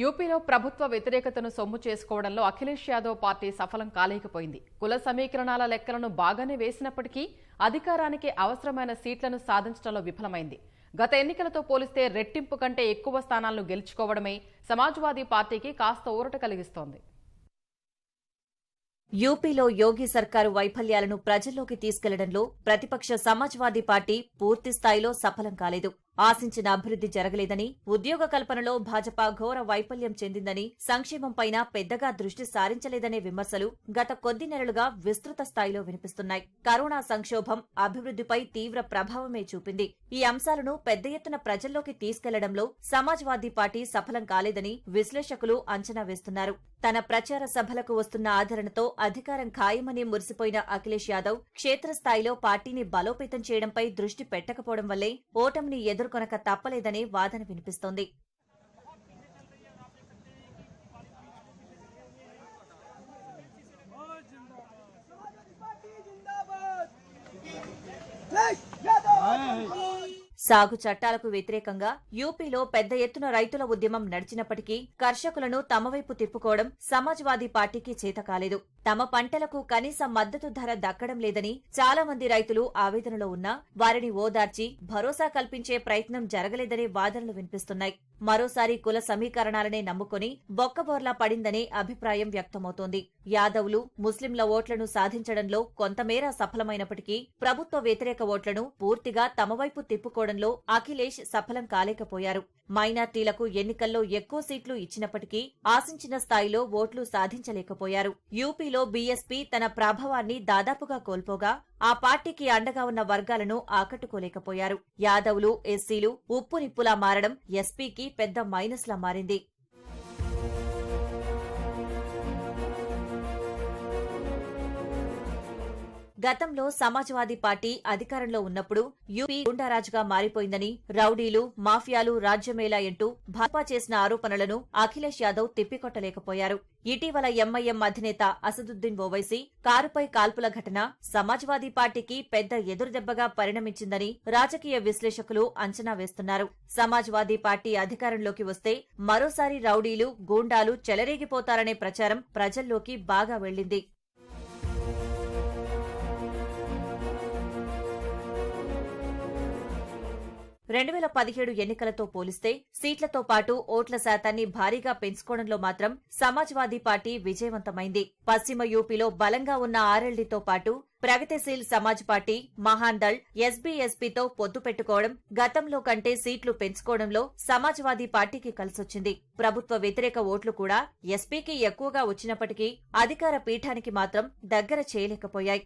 యూపీలో ప్రభుత్వ వ్యతిరేకతను సొమ్ము చేసుకోవడంలో అఖిలేష్ యాదవ్ పార్టీ సఫలం కాలేకపోయింది కుల సమీకరణాల లెక్కలను బాగానే వేసినప్పటికీ అధికారానికి అవసరమైన సీట్లను సాధించడంలో విఫలమైంది గత ఎన్నికలతో పోలిస్తే రెట్టింపు కంటే ఎక్కువ స్థానాలను గెలుచుకోవడమే సమాజ్వాదీ పార్టీకి కాస్త ఊరట కలిగిస్తోంది యూపీలో యోగి సర్కారు వైఫల్యాలను ప్రజల్లోకి తీసుకెళ్లడంలో ప్రతిపక్ష సమాజ్వాదీ పార్టీ పూర్తిస్థాయిలో సఫలం కాలేదు ఆశించిన అభివృద్ది జరగలేదని ఉద్యోగ కల్పనలో భాజపా ఘోర వైఫల్యం చెందిందని సంక్షేమంపైన పెద్దగా దృష్టి సారించలేదనే విమర్శలు గత కొద్ది నెలలుగా విస్తృత స్థాయిలో వినిపిస్తున్నాయి కరోనా సంక్షోభం అభివృద్దిపై తీవ్ర ప్రభావమే చూపింది ఈ అంశాలను పెద్ద ఎత్తున ప్రజల్లోకి తీసుకెళ్లడంలో సమాజ్వాదీ పార్టీ సఫలం కాలేదని విశ్లేషకులు అంచనా వేస్తున్నారు తన ప్రచార సభలకు వస్తున్న ఆదరణతో అధికారం ఖాయమని మురిసిపోయిన అఖిలేష్ యాదవ్ క్షేత్రస్థాయిలో పార్టీని బలోపేతం చేయడంపై దృష్టి పెట్టకపోవడం వల్లే ఓటమిని ఎదుర్కొనక తప్పలేదనే వాదన వినిపిస్తోంది సాగు చట్టాలకు వ్యతిరేకంగా యూపీలో పెద్ద ఎత్తున రైతుల ఉద్యమం నడిచినప్పటికీ కర్షకులను తమ వైపు తిప్పుకోవడం సమాజ్వాదీ పార్టీకి చేత కాలేదు తమ పంటలకు కనీస మద్దతు ధర దక్కడం లేదని చాలా మంది రైతులు ఆవేదనలో ఉన్నా వారిని ఓదార్చి భరోసా కల్పించే ప్రయత్నం జరగలేదనే వాదనలు వినిపిస్తున్నాయి మరోసారి కుల సమీకరణాలనే నమ్ముకుని బొక్కబోర్లా పడిందనే అభిప్రాయం వ్యక్తమవుతోంది యాదవ్లు ముస్లింల ఓట్లను సాధించడంలో కొంతమేర సఫలమైనప్పటికీ ప్రభుత్వ వ్యతిరేక ఓట్లను పూర్తిగా తమవైపు తిప్పుకోవడం విషయంలో అఖిలేష్ సఫలం కాలేకపోయారు మైనార్టీలకు ఎన్నికల్లో ఎక్కువ సీట్లు ఇచ్చినప్పటికీ ఆశించిన స్థాయిలో ఓట్లు సాధించలేకపోయారు యూపీలో బీఎస్పీ తన ప్రభావాన్ని దాదాపుగా కోల్పోగా ఆ పార్టీకి అండగా ఉన్న వర్గాలను ఆకట్టుకోలేకపోయారు యాదవ్లు ఎస్సీలు ఉప్పు నిప్పులా మారడం ఎస్పీకి పెద్ద మైనస్లా మారింది గతంలో సమాజ్వాదీ పార్టీ అధికారంలో ఉన్నప్పుడు యూపీ గుండారాజుగా మారిపోయిందని రౌడీలు మాఫియాలు రాజ్యమేలా అంటూ భాజపా చేసిన ఆరోపణలను అఖిలేష్ యాదవ్ తిప్పికొట్టలేకపోయారు ఇటీవల ఎంఐఎం అధినేత అసదుద్దీన్ ఓవైసీ కారుపై కాల్పుల ఘటన సమాజ్వాదీ పార్టీకి పెద్ద ఎదురుదెబ్బగా పరిణమించిందని రాజకీయ విశ్లేషకులు అంచనా వేస్తున్నారు సమాజ్వాదీ పార్టీ అధికారంలోకి వస్తే మరోసారి రౌడీలు గూండాలు చెలరేగిపోతారనే ప్రచారం ప్రజల్లోకి బాగా వెళ్లింది రెండు పేల పదిహేడు ఎన్నికలతో పోలిస్తే సీట్లతో పాటు ఓట్ల శాతాన్ని భారీగా పెంచుకోవడంలో మాత్రం సమాజ్వాదీ పార్టీ విజయవంతమైంది పశ్చిమ యూపీలో బలంగా ఉన్న ఆర్ఎల్డీతో పాటు ప్రగతిశీల్ సమాజ్ పార్టీ మహాందళ్ ఎస్బీఎస్పీతో పొత్తు పెట్టుకోవడం గతంలో కంటే సీట్లు పెంచుకోవడంలో సమాజ్వాదీ పార్టీకి కలిసొచ్చింది ప్రభుత్వ వ్యతిరేక ఓట్లు కూడా ఎస్పీకి ఎక్కువగా వచ్చినప్పటికీ అధికార పీఠానికి మాత్రం దగ్గర చేయలేకపోయాయి